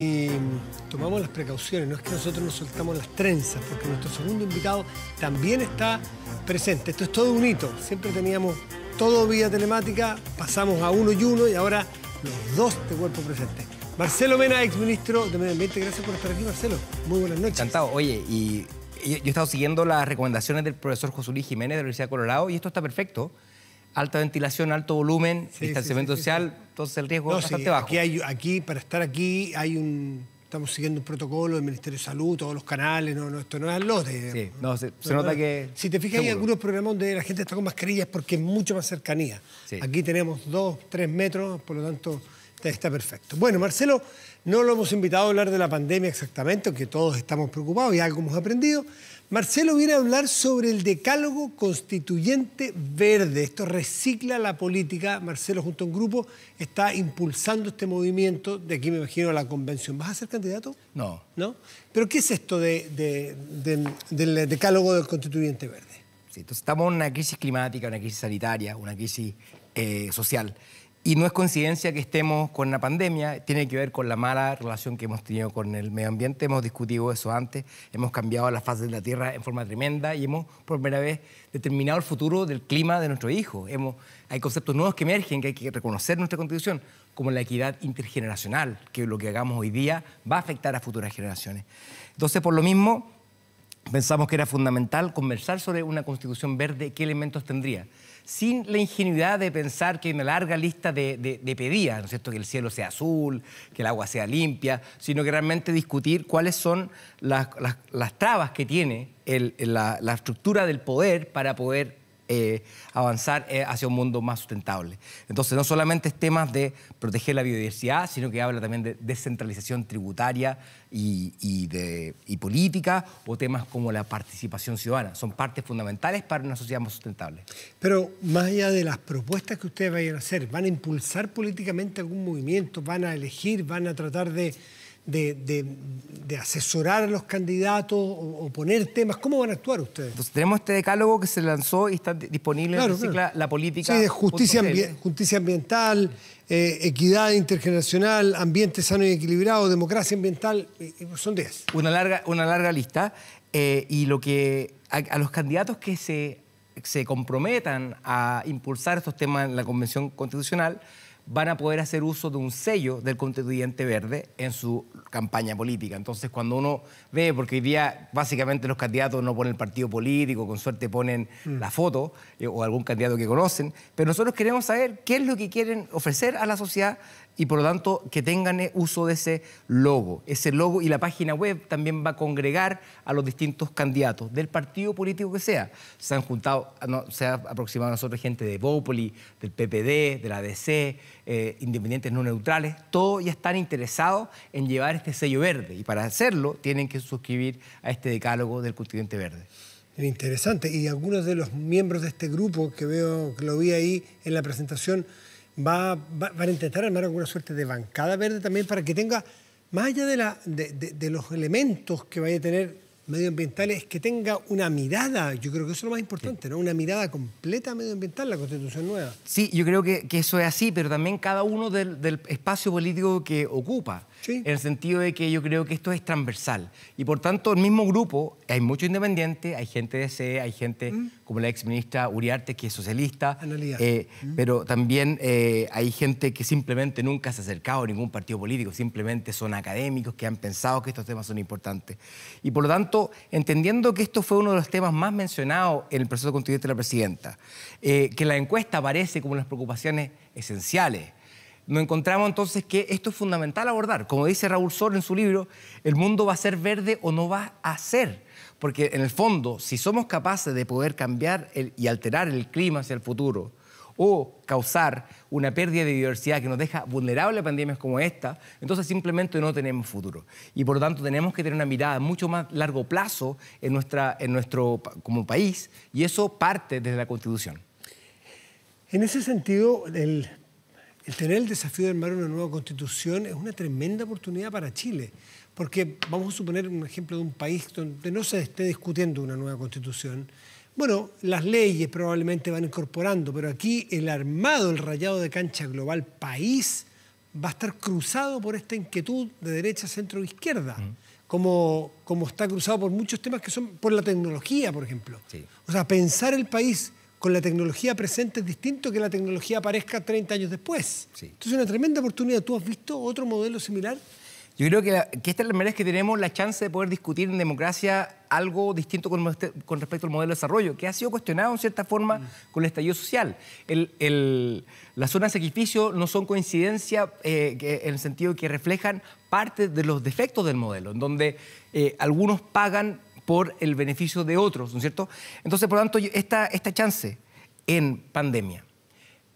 Y mm, tomamos las precauciones, no es que nosotros nos soltamos las trenzas, porque nuestro segundo invitado también está presente. Esto es todo un hito, siempre teníamos todo vía telemática, pasamos a uno y uno y ahora los dos de cuerpo presente. Marcelo Mena, ex ministro de Medio Ambiente, gracias por estar aquí Marcelo, muy buenas noches. Encantado, oye, y yo, he estado siguiendo las recomendaciones del profesor José Jiménez de la Universidad de Colorado y esto está perfecto alta ventilación, alto volumen, distanciamiento social, entonces el riesgo es bastante bajo. Aquí, hay, aquí, para estar aquí, hay un estamos siguiendo un protocolo del Ministerio de Salud, todos los canales, no, esto no es al lote. Sí, no, se, nota que... Si te fijas, hay algunos programas donde la gente está con mascarillas porque es mucho más cercanía. Aquí tenemos dos, tres metros, por lo tanto está, perfecto. Bueno, Marcelo, no lo hemos invitado a hablar de la pandemia exactamente, aunque todos estamos preocupados y algo hemos aprendido, Marcelo viene a hablar sobre el decálogo constituyente verde. Esto recicla la política. Marcelo, junto a un grupo, está impulsando este movimiento. De aquí me imagino a la convención. ¿Vas a ser candidato? No. ¿No? ¿Pero qué es esto del decálogo del constituyente verde? Sí, entonces estamos en una crisis climática, una crisis sanitaria, una crisis eh, social. Y no es coincidencia que estemos con la pandemia, tiene que ver con la mala relación que hemos tenido con el medio ambiente. Hemos discutido eso antes, hemos cambiado la fase de la Tierra en forma tremenda y hemos por primera vez determinado el futuro del clima de nuestro hijo. Hemos, hay conceptos nuevos que emergen, que hay que reconocer en nuestra constitución, como la equidad intergeneracional, que lo que hagamos hoy día va a afectar a futuras generaciones. Entonces, por lo mismo, pensamos que era fundamental conversar sobre una constitución verde, qué elementos tendría sin la ingenuidad de pensar que hay una larga lista de, pedidas, ¿no cierto? Que el cielo sea azul, que el agua sea limpia, sino que realmente discutir cuáles son las, trabas que tiene la estructura del poder para poder eh, avanzar eh, hacia un mundo más sustentable. Entonces, no solamente es temas de proteger la biodiversidad, sino que habla también de descentralización tributaria y, de, y política, o temas como la participación ciudadana. Son partes fundamentales para una sociedad más sustentable. Pero más allá de las propuestas que ustedes vayan a hacer, ¿van a impulsar políticamente algún movimiento? ¿Van a elegir? ¿Van a tratar de de, asesorar a los candidatos o, poner temas? ¿Cómo van a actuar ustedes? tenemos este decálogo que se lanzó y está disponible en la política. Sí, de justicia, ambiental, eh, equidad intergeneracional, ambiente sano y equilibrado, democracia ambiental, eh, eh, son 10. Una larga, una larga lista. y lo que a, los candidatos que se, se comprometan a impulsar estos temas en la Convención Constitucional, van a poder hacer uso de un sello del constituyente verde en su campaña política. Entonces, cuando uno ve, porque hoy día básicamente los candidatos no ponen el partido político, con suerte ponen mm. la foto eh, o algún candidato que conocen, pero nosotros queremos saber qué es lo que quieren ofrecer a la sociedad y por lo tanto que tengan uso de ese logo. Ese logo y la página web también va a congregar a los distintos candidatos del partido político que sea. Se han juntado, ah, se ha aproximado a nosotros gente de Bópoli, del PPD, de la DC, eh, independientes no neutrales, todos ya están interesados en llevar este sello verde y para hacerlo tienen que suscribir a este decálogo del continente verde. Interesante. Y algunos de los miembros de este grupo que veo, que lo vi ahí en la presentación, va, van a intentar armar alguna suerte de bancada verde también para que tenga, más allá de, la, de, de, los elementos que vaya a tener medioambientales, que tenga una mirada, yo creo que eso es lo más importante, ¿no? Una mirada completa medioambiental, la Constitución nueva. Sí, yo creo que, que eso es así, pero también cada uno del, del espacio político que ocupa. En el sentido de que yo creo que esto es transversal. Y por tanto, el mismo grupo, hay mucho independiente, hay gente de C, hay gente mm. como la exministra Uriarte, que es socialista. Eh, mm. Pero también eh, hay gente que simplemente nunca se ha acercado a ningún partido político, simplemente son académicos que han pensado que estos temas son importantes. Y por lo tanto, entendiendo que esto fue uno de los temas más mencionados en el proceso constituyente de la presidenta, eh, que la encuesta aparece como las preocupaciones esenciales nos encontramos entonces que esto es fundamental abordar. Como dice Raúl Sor en su libro, el mundo va a ser verde o no va a ser. Porque en el fondo, si somos capaces de poder cambiar y alterar el clima hacia el futuro, o causar una pérdida de diversidad que nos deja vulnerable a pandemias como esta, entonces simplemente no tenemos futuro. Y por lo tanto tenemos que tener una mirada mucho más largo plazo en, nuestra, en nuestro como país y eso parte desde la Constitución. En ese sentido, el el tener el desafío de armar una nueva constitución es una tremenda oportunidad para Chile, porque vamos a suponer un ejemplo de un país donde no se esté discutiendo una nueva constitución. Bueno, las leyes probablemente van incorporando, pero aquí el armado, el rayado de cancha global país va a estar cruzado por esta inquietud de derecha, centro izquierda. Mm. Como, como, está cruzado por muchos temas que son por la tecnología, por ejemplo. O sea, pensar el país con la tecnología presente es distinto que la tecnología aparezca 30 años después. Sí. Entonces es una tremenda oportunidad. ¿Tú has visto otro modelo similar? Yo creo que, esta es la vez que tenemos la chance de poder discutir en democracia algo distinto con, este, respecto al modelo de desarrollo, que ha sido cuestionado en cierta forma mm. con el estallido social. las zonas de sacrificio no son coincidencia eh, en el sentido que reflejan parte de los defectos del modelo, en donde eh, algunos pagan por el beneficio de otros, ¿no es cierto? Entonces, por lo tanto, esta, esta chance en pandemia,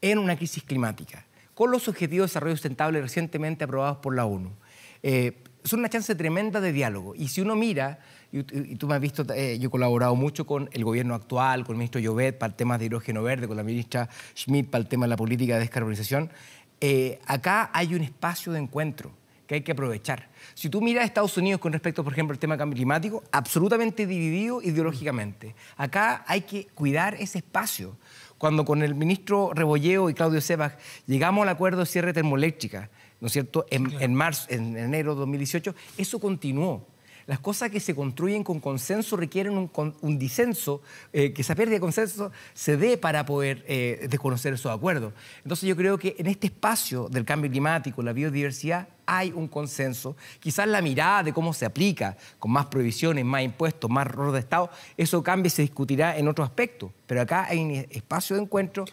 en una crisis climática, con los objetivos de desarrollo sustentable recientemente aprobados por la ONU, eh, son una chance tremenda de diálogo. Y si uno mira, y, tú me has visto, eh, yo he colaborado mucho con el gobierno actual, con el ministro Llobet para temas de hidrógeno verde, con la ministra Schmidt para el tema de la política de descarbonización, eh, acá hay un espacio de encuentro que hay que aprovechar. Si tú miras a Estados Unidos con respecto, por ejemplo, al tema cambio climático, absolutamente dividido ideológicamente. Acá hay que cuidar ese espacio. Cuando con el ministro Rebolleo y Claudio Sebas llegamos al acuerdo de cierre termoeléctrica, ¿no es cierto?, en, marzo, en enero de 2018, eso continuó las cosas que se construyen con consenso requieren un, disenso, eh, que esa pérdida de consenso se dé para poder eh, desconocer esos acuerdos. Entonces yo creo que en este espacio del cambio climático, la biodiversidad, hay un consenso. Quizás la mirada de cómo se aplica, con más prohibiciones, más impuestos, más rol de Estado, eso cambia y se discutirá en otro aspecto. Pero acá hay un espacio de encuentro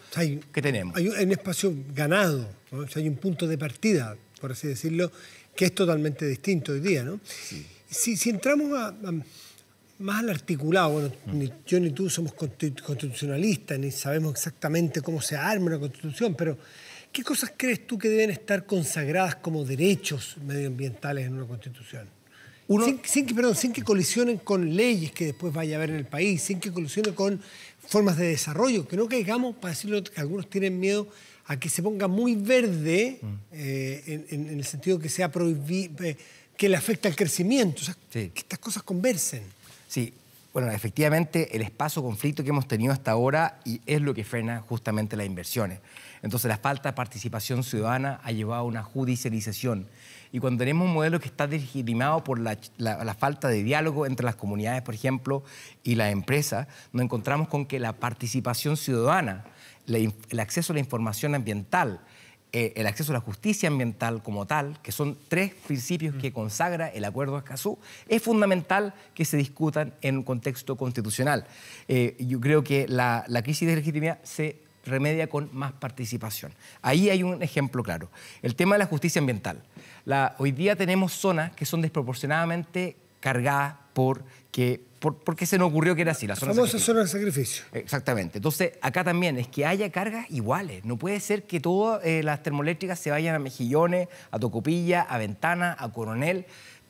que tenemos. Hay un espacio ganado, hay un punto de partida, por así decirlo, que es totalmente distinto hoy día, ¿no? Sí. Si, entramos más al articulado, bueno, ni yo ni tú somos constitucionalistas, ni sabemos exactamente cómo se arma una constitución, pero ¿qué cosas crees tú que deben estar consagradas como derechos medioambientales en una constitución? Sin, que, perdón, sin que colisionen con leyes que después vaya a haber en el país, sin que colisionen con formas de desarrollo, que no caigamos, para decirlo que algunos tienen miedo, a que se ponga muy verde mm. eh, en, el sentido que sea prohibido. Eh, que le afecta al crecimiento. que estas cosas conversen. Sí, bueno, efectivamente, el espacio conflicto que hemos tenido hasta ahora y es lo que frena justamente las inversiones. Entonces, la falta de participación ciudadana ha llevado a una judicialización. Y cuando tenemos un modelo que está legitimado por la, falta de diálogo entre las comunidades, por ejemplo, y las empresas, nos encontramos con que la participación ciudadana, el acceso a la información ambiental, eh, el acceso a la justicia ambiental como tal, que son tres principios que consagra el Acuerdo de Escazú, es fundamental que se discutan en un contexto constitucional. Eh, yo creo que la, crisis de legitimidad se remedia con más participación. Ahí hay un ejemplo claro. El tema de la justicia ambiental. hoy día tenemos zonas que son desproporcionadamente cargadas porque, porque se nos ocurrió que era así, la zona de sacrificio. zona sacrificio. Exactamente. Entonces, acá también es que haya cargas iguales. No puede ser que todas eh, las termoeléctricas se vayan a Mejillones, a Tocopilla, a Ventana, a Coronel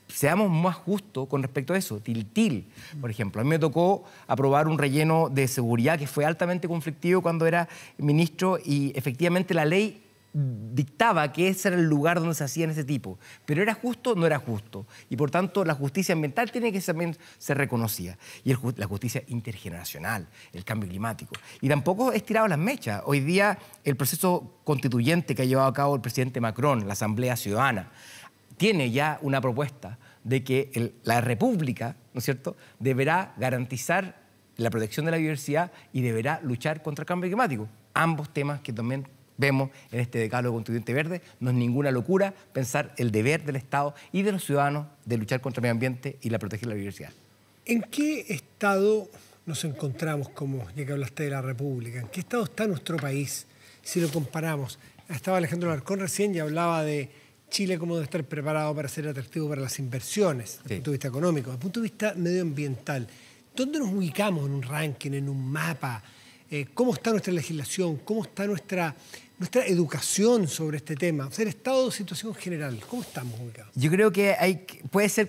seamos más justos con respecto a eso. Tiltil, por ejemplo. A mí me tocó aprobar un relleno de seguridad que fue altamente conflictivo cuando era ministro y efectivamente la ley dictaba que ese era el lugar donde se hacían ese tipo. Pero era justo, no era justo. Y por tanto, la justicia ambiental tiene que también ser reconocida. Y la justicia intergeneracional, el cambio climático. Y tampoco es tirado las mechas. Hoy día, el proceso constituyente que ha llevado a cabo el presidente Macron, la Asamblea Ciudadana, tiene ya una propuesta de que la República, ¿no es cierto?, deberá garantizar la protección de la biodiversidad y deberá luchar contra el cambio climático. Ambos temas que también vemos en este decálogo constituyente verde, no es ninguna locura pensar el deber del Estado y de los ciudadanos de luchar contra el medio ambiente y la proteger la biodiversidad. ¿En qué estado nos encontramos, como ya que hablaste de la República? ¿En qué estado está nuestro país si lo comparamos? Estaba Alejandro Larcón recién y hablaba de Chile como de estar preparado para ser atractivo para las inversiones, desde el punto de vista económico, desde el punto de vista medioambiental. ¿Dónde nos ubicamos en un ranking, en un mapa? Eh, cómo está nuestra legislación, cómo está nuestra, nuestra educación sobre este tema, o sea, estado de situación general, ¿cómo estamos Yo creo que hay, puede ser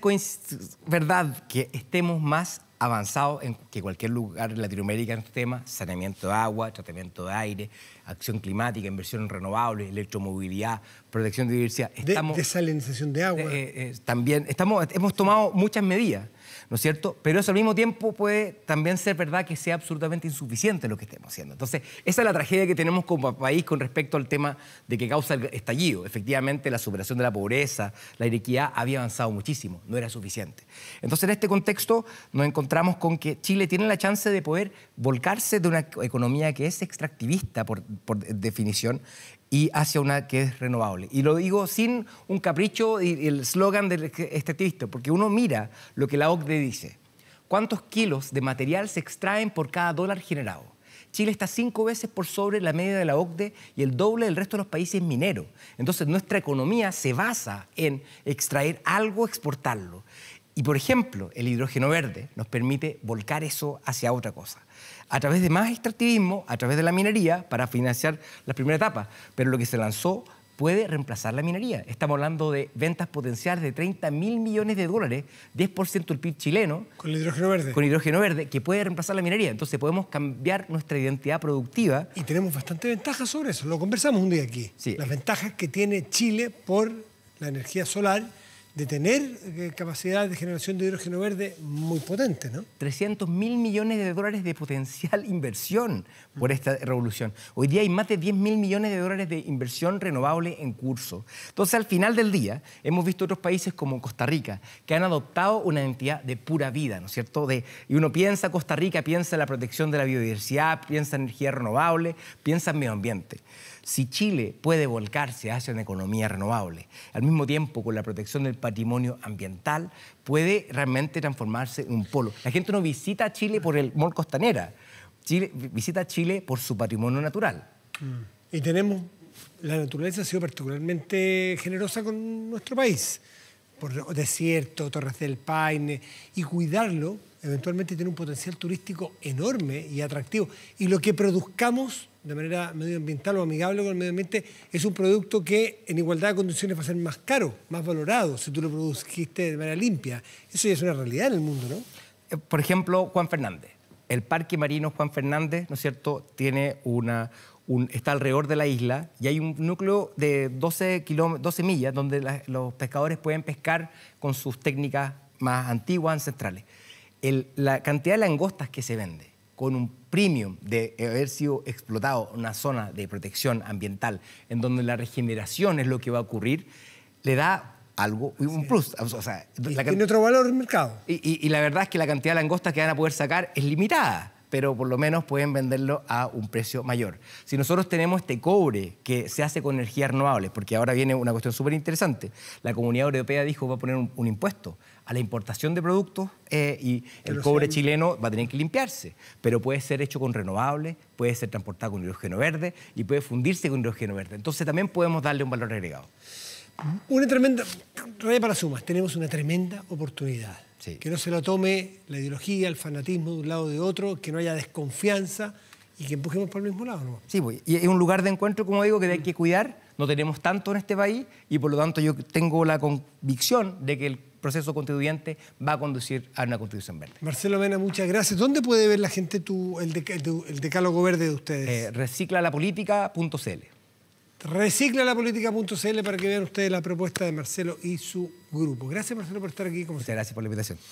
verdad que estemos más avanzados que cualquier lugar en Latinoamérica en este tema, saneamiento de agua, tratamiento de aire, acción climática, inversión en renovables, electromovilidad, protección de diversidad. de, desalinización de agua. Eh, eh, también estamos, hemos tomado muchas medidas ¿no es cierto? Pero eso al mismo tiempo puede también ser verdad que sea absolutamente insuficiente lo que estemos haciendo. Entonces, esa es la tragedia que tenemos como país con respecto al tema de que causa el estallido. Efectivamente, la superación de la pobreza, la inequidad había avanzado muchísimo, no era suficiente. Entonces, en este contexto nos encontramos con que Chile tiene la chance de poder volcarse de una economía que es extractivista por, por definición y hacia una que es renovable. Y lo digo sin un capricho y el slogan del extractivista, porque uno mira lo que la OCDE dice, ¿cuántos kilos de material se extraen por cada dólar generado? Chile está cinco veces por sobre la media de la OCDE y el doble del resto de los países mineros. Entonces nuestra economía se basa en extraer algo, exportarlo. Y por ejemplo, el hidrógeno verde nos permite volcar eso hacia otra cosa. A través de más extractivismo, a través de la minería, para financiar la primera etapa. Pero lo que se lanzó puede reemplazar la minería. Estamos hablando de ventas potenciales de 30 mil millones de dólares, 10% del PIB chileno. Con el hidrógeno verde. Con hidrógeno verde, que puede reemplazar la minería. Entonces podemos cambiar nuestra identidad productiva. Y tenemos bastante ventajas sobre eso. Lo conversamos un día aquí. Las ventajas que tiene Chile por la energía solar de tener eh, capacidad de generación de hidrógeno verde muy potente, ¿no? 300 mil millones de dólares de potencial inversión por esta revolución. Hoy día hay más de 10 mil millones de dólares de inversión renovable en curso. Entonces, al final del día, hemos visto otros países como Costa Rica, que han adoptado una entidad de pura vida, ¿no es cierto? De, y uno piensa Costa Rica, piensa en la protección de la biodiversidad, piensa en energía renovable, piensa en medio ambiente si Chile puede volcarse hacia una economía renovable, al mismo tiempo con la protección del patrimonio ambiental, puede realmente transformarse en un polo. La gente no visita Chile por el mall costanera, Chile, visita Chile por su patrimonio natural. Mm. Y tenemos, la naturaleza ha sido particularmente generosa con nuestro país, por desierto, Torres del Paine, y cuidarlo eventualmente tiene un potencial turístico enorme y atractivo. Y lo que produzcamos de manera medioambiental o amigable con el medio ambiente, es un producto que en igualdad de condiciones va a ser más caro, más valorado, si tú lo produjiste de manera limpia. Eso ya es una realidad en el mundo, ¿no? Eh, por ejemplo, Juan Fernández. El Parque Marino Juan Fernández, ¿no es cierto?, tiene una, un, está alrededor de la isla y hay un núcleo de 12, 12 millas donde los pescadores pueden pescar con sus técnicas más antiguas, ancestrales. la cantidad de langostas que se vende con un premium de haber sido explotado una zona de protección ambiental en donde la regeneración es lo que va a ocurrir, le da algo, un plus. tiene otro valor el mercado. Y, y, la verdad es que la cantidad de langostas que van a poder sacar es limitada pero por lo menos pueden venderlo a un precio mayor. Si nosotros tenemos este cobre que se hace con energías renovables, porque ahora viene una cuestión súper interesante, la Comunidad Europea dijo va a poner un, impuesto a la importación de productos eh, y el cobre chileno va a tener que limpiarse, pero puede ser hecho con renovables, puede ser transportado con hidrógeno verde y puede fundirse con hidrógeno verde. Entonces también podemos darle un valor agregado. Una tremenda, para sumas, tenemos una tremenda oportunidad que no se lo tome la ideología, el fanatismo de un lado o de otro, que no haya desconfianza y que empujemos por el mismo lado. Sí, pues, y es un lugar de encuentro, como digo, que hay que cuidar. No tenemos tanto en este país y por lo tanto yo tengo la convicción de que el proceso constituyente va a conducir a una constitución verde. Marcelo Mena, muchas gracias. ¿Dónde puede ver la gente tu, el, decálogo verde de ustedes? Eh, Recicla para que vean ustedes la propuesta de Marcelo y su grupo. Gracias Marcelo por estar aquí. Como Muchas gracias por la invitación.